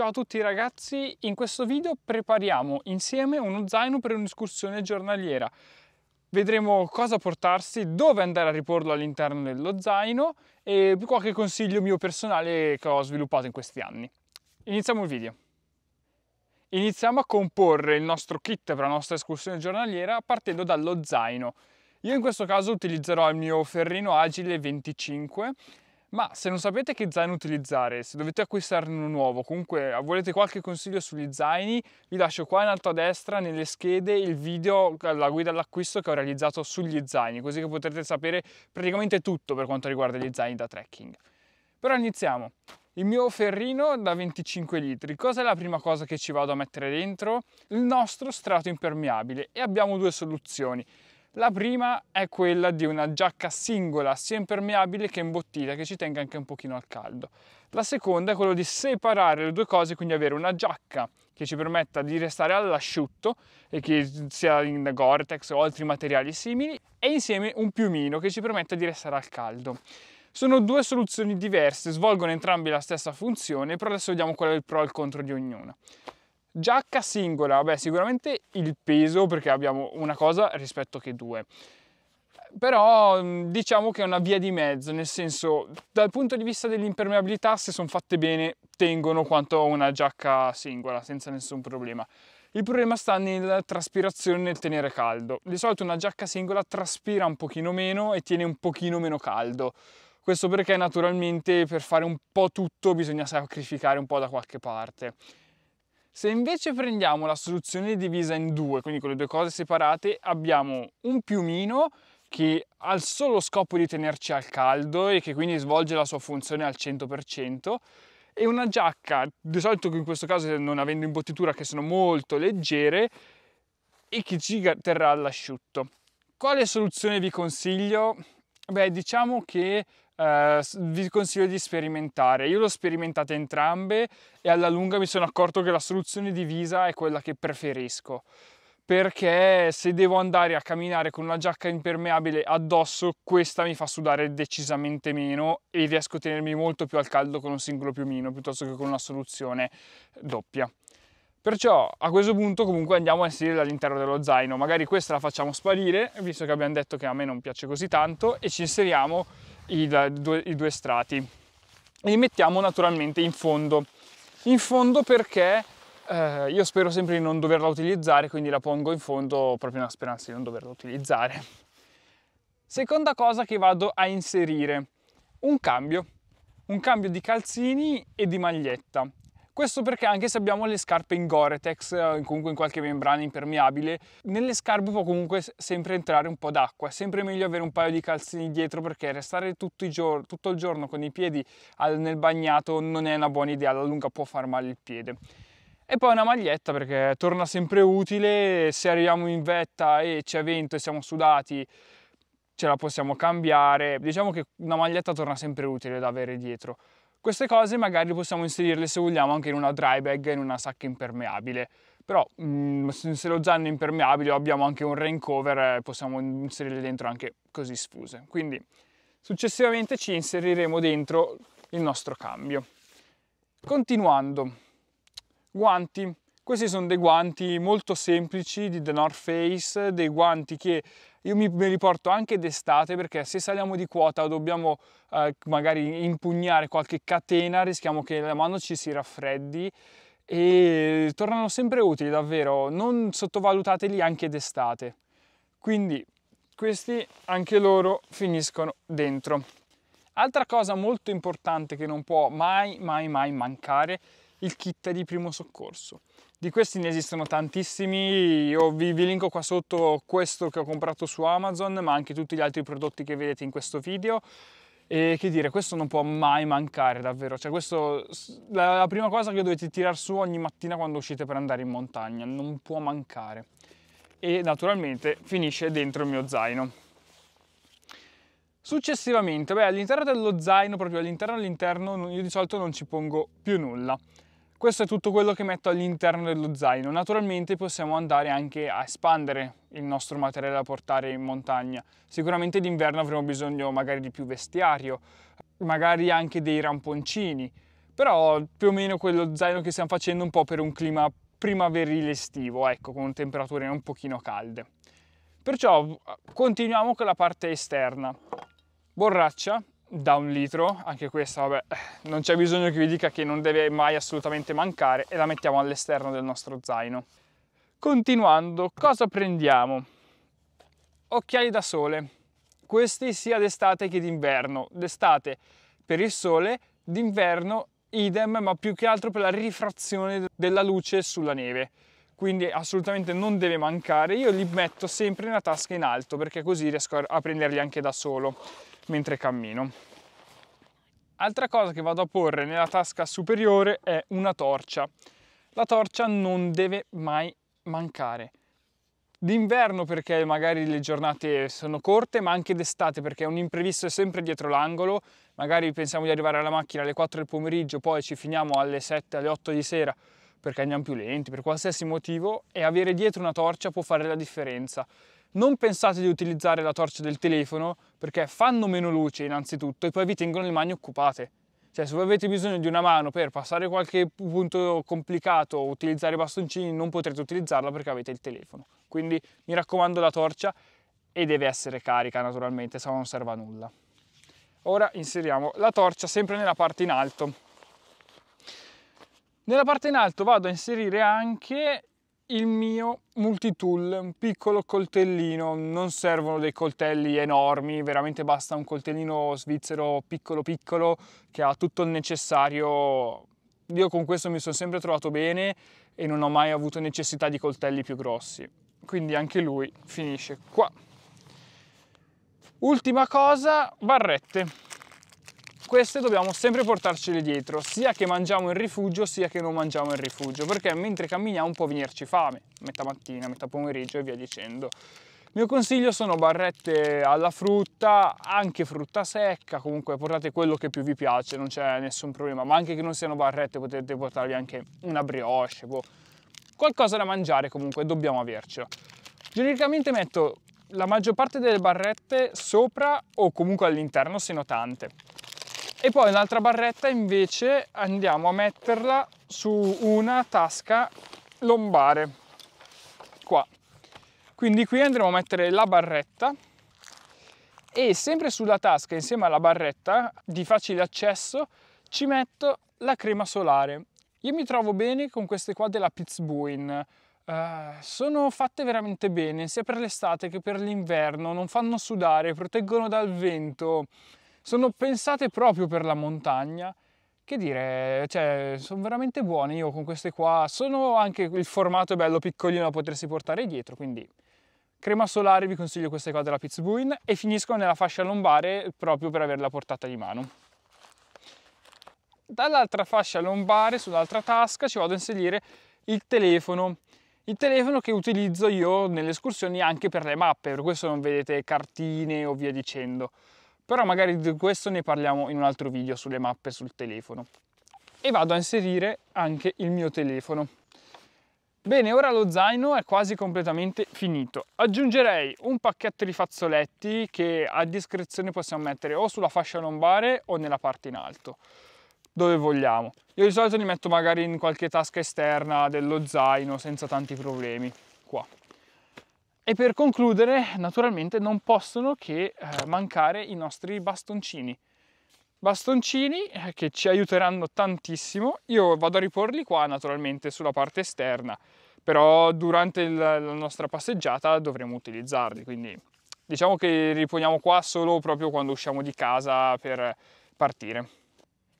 Ciao a tutti ragazzi, in questo video prepariamo insieme uno zaino per un'escursione giornaliera. Vedremo cosa portarsi, dove andare a riporlo all'interno dello zaino e qualche consiglio mio personale che ho sviluppato in questi anni. Iniziamo il video. Iniziamo a comporre il nostro kit per la nostra escursione giornaliera partendo dallo zaino. Io in questo caso utilizzerò il mio ferrino agile 25 ma se non sapete che zaino utilizzare, se dovete acquistarne uno nuovo, comunque ah, volete qualche consiglio sugli zaini, vi lascio qua in alto a destra nelle schede il video, la guida all'acquisto che ho realizzato sugli zaini, così che potrete sapere praticamente tutto per quanto riguarda gli zaini da trekking. Però iniziamo. Il mio ferrino da 25 litri, cosa è la prima cosa che ci vado a mettere dentro? Il nostro strato impermeabile e abbiamo due soluzioni. La prima è quella di una giacca singola, sia impermeabile che imbottita, che ci tenga anche un pochino al caldo. La seconda è quella di separare le due cose, quindi avere una giacca che ci permetta di restare all'asciutto e che sia in Gore-Tex o altri materiali simili e insieme un piumino che ci permetta di restare al caldo. Sono due soluzioni diverse, svolgono entrambi la stessa funzione, però adesso vediamo qual è il pro e il contro di ognuna. Giacca singola, beh sicuramente il peso perché abbiamo una cosa rispetto che due però mm, diciamo che è una via di mezzo, nel senso dal punto di vista dell'impermeabilità se sono fatte bene tengono quanto una giacca singola senza nessun problema. Il problema sta nella traspirazione nel tenere caldo. Di solito una giacca singola traspira un pochino meno e tiene un pochino meno caldo. Questo perché naturalmente per fare un po' tutto bisogna sacrificare un po' da qualche parte. Se invece prendiamo la soluzione divisa in due, quindi con le due cose separate, abbiamo un piumino che ha il solo scopo di tenerci al caldo e che quindi svolge la sua funzione al 100%, e una giacca, di solito in questo caso non avendo imbottitura, che sono molto leggere, e che ci terrà all'asciutto. Quale soluzione vi consiglio? Beh, diciamo che eh, vi consiglio di sperimentare. Io l'ho sperimentata entrambe e alla lunga mi sono accorto che la soluzione divisa è quella che preferisco perché se devo andare a camminare con una giacca impermeabile addosso, questa mi fa sudare decisamente meno e riesco a tenermi molto più al caldo con un singolo piumino piuttosto che con una soluzione doppia. Perciò a questo punto comunque andiamo a inserirla all'interno dello zaino, magari questa la facciamo sparire, visto che abbiamo detto che a me non piace così tanto, e ci inseriamo i due, i due strati. Li mettiamo naturalmente in fondo. In fondo perché eh, io spero sempre di non doverla utilizzare, quindi la pongo in fondo proprio nella speranza di non doverla utilizzare. Seconda cosa che vado a inserire, un cambio. Un cambio di calzini e di maglietta. Questo perché anche se abbiamo le scarpe in Gore-Tex, eh, comunque in qualche membrana impermeabile, nelle scarpe può comunque sempre entrare un po' d'acqua. È sempre meglio avere un paio di calzini dietro perché restare tutto il giorno, tutto il giorno con i piedi nel bagnato non è una buona idea, alla lunga può far male il piede. E poi una maglietta perché torna sempre utile, se arriviamo in vetta e c'è vento e siamo sudati ce la possiamo cambiare. Diciamo che una maglietta torna sempre utile da avere dietro. Queste cose magari possiamo inserirle se vogliamo anche in una dry bag, in una sacca impermeabile. Però mm, se lo zanno è impermeabile o abbiamo anche un rain cover, eh, possiamo inserirle dentro anche così sfuse. Quindi successivamente ci inseriremo dentro il nostro cambio. Continuando, guanti questi sono dei guanti molto semplici di The North Face, dei guanti che io mi, me li anche d'estate perché se saliamo di quota o dobbiamo eh, magari impugnare qualche catena rischiamo che la mano ci si raffreddi e tornano sempre utili davvero, non sottovalutateli anche d'estate. Quindi questi anche loro finiscono dentro. Altra cosa molto importante che non può mai mai mai mancare è il kit di primo soccorso. Di questi ne esistono tantissimi, io vi, vi, linko qua sotto questo che ho comprato su Amazon, ma anche tutti gli altri prodotti che vedete in questo video. E che dire, questo non può mai mancare davvero, cioè questo la, la prima cosa che dovete tirare su ogni mattina quando uscite per andare in montagna, non può mancare. E naturalmente finisce dentro il mio zaino. Successivamente, all'interno dello zaino, proprio all'interno all'interno, io di solito non ci pongo più nulla. Questo è tutto quello che metto all'interno dello zaino. Naturalmente possiamo andare anche a espandere il nostro materiale da portare in montagna. Sicuramente d'inverno avremo bisogno magari di più vestiario, magari anche dei ramponcini, però più o meno quello zaino che stiamo facendo un po' per un clima primaverile estivo, ecco, con temperature un pochino calde. Perciò continuiamo con la parte esterna. Borraccia, da un litro, anche questa vabbè, eh, non c'è bisogno che vi dica che non deve mai assolutamente mancare e la mettiamo all'esterno del nostro zaino. Continuando, cosa prendiamo? Occhiali da sole, questi sia d'estate che d'inverno, d'estate per il sole, d'inverno idem ma più che altro per la rifrazione della luce sulla neve quindi assolutamente non deve mancare io li metto sempre nella tasca in alto perché così riesco a prenderli anche da solo mentre cammino. Altra cosa che vado a porre nella tasca superiore è una torcia. La torcia non deve mai mancare. D'inverno perché magari le giornate sono corte, ma anche d'estate perché un imprevisto è sempre dietro l'angolo. Magari pensiamo di arrivare alla macchina alle 4 del pomeriggio, poi ci finiamo alle 7, alle 8 di sera perché andiamo più lenti, per qualsiasi motivo, e avere dietro una torcia può fare la differenza. Non pensate di utilizzare la torcia del telefono perché fanno meno luce innanzitutto e poi vi tengono le mani occupate. Cioè se voi avete bisogno di una mano per passare qualche punto complicato o utilizzare i bastoncini non potrete utilizzarla perché avete il telefono. Quindi mi raccomando la torcia e deve essere carica naturalmente se no non serve a nulla. Ora inseriamo la torcia sempre nella parte in alto. Nella parte in alto vado a inserire anche il mio multitool, un piccolo coltellino, non servono dei coltelli enormi, veramente basta un coltellino svizzero piccolo piccolo che ha tutto il necessario. Io con questo mi sono sempre trovato bene e non ho mai avuto necessità di coltelli più grossi. Quindi anche lui finisce qua. Ultima cosa, barrette queste dobbiamo sempre portarcele dietro, sia che mangiamo in rifugio sia che non mangiamo in rifugio, perché mentre camminiamo può venirci fame, metà mattina, metà pomeriggio e via dicendo. Il mio consiglio sono barrette alla frutta, anche frutta secca, comunque portate quello che più vi piace, non c'è nessun problema, ma anche che non siano barrette potete portarvi anche una brioche, boh. qualcosa da mangiare comunque, dobbiamo avercelo. Genericamente metto la maggior parte delle barrette sopra o comunque all'interno se no tante e poi un'altra barretta invece andiamo a metterla su una tasca lombare qua quindi qui andremo a mettere la barretta e sempre sulla tasca insieme alla barretta di facile accesso ci metto la crema solare io mi trovo bene con queste qua della Pitzbuin uh, eh, sono fatte veramente bene sia per l'estate che per l'inverno non fanno sudare proteggono dal vento sono pensate proprio per la montagna. Che dire, cioè, sono veramente buone io con queste qua. Sono anche il formato è bello piccolino da potersi portare dietro, quindi crema solare vi consiglio queste qua della Pitzbuin e finisco nella fascia lombare proprio per averla portata di mano. Dall'altra fascia lombare, sull'altra tasca, ci vado a inserire il telefono. Il telefono che utilizzo io nelle escursioni anche per le mappe, per questo non vedete cartine o via dicendo però magari di questo ne parliamo in un altro video sulle mappe sul telefono. E vado a inserire anche il mio telefono. Bene, ora lo zaino è quasi completamente finito. Aggiungerei un pacchetto di fazzoletti che a discrezione possiamo mettere o sulla fascia lombare o nella parte in alto, dove vogliamo. Io di solito li metto magari in qualche tasca esterna dello zaino senza tanti problemi, qua. E per concludere, naturalmente non possono che eh, mancare i nostri bastoncini. Bastoncini eh, che ci aiuteranno tantissimo. Io vado a riporli qua naturalmente sulla parte esterna, però durante la nostra passeggiata dovremo utilizzarli, quindi diciamo che riponiamo qua solo proprio quando usciamo di casa per partire.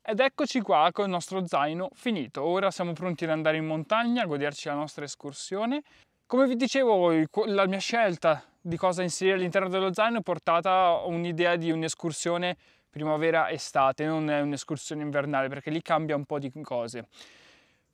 Ed eccoci qua con il nostro zaino finito. Ora siamo pronti ad andare in montagna, a goderci la nostra escursione. Come vi dicevo, la mia scelta di cosa inserire all'interno dello zaino è portata a un'idea di un'escursione primavera-estate, non è un'escursione invernale perché lì cambia un po' di cose.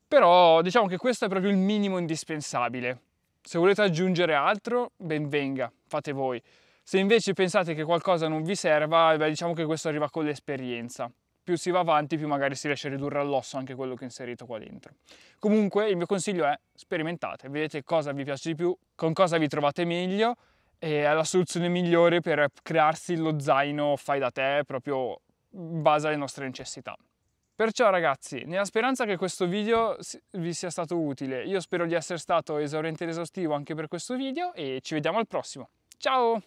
Però diciamo che questo è proprio il minimo indispensabile. Se volete aggiungere altro, ben venga, fate voi. Se invece pensate che qualcosa non vi serva, beh, diciamo che questo arriva con l'esperienza più si va avanti più magari si riesce a ridurre all'osso anche quello che è inserito qua dentro. Comunque il mio consiglio è sperimentate, vedete cosa vi piace di più, con cosa vi trovate meglio e è la soluzione migliore per crearsi lo zaino fai da te proprio in base alle nostre necessità. Perciò ragazzi, nella speranza che questo video vi sia stato utile, io spero di essere stato esauriente ed esaustivo anche per questo video e ci vediamo al prossimo. Ciao!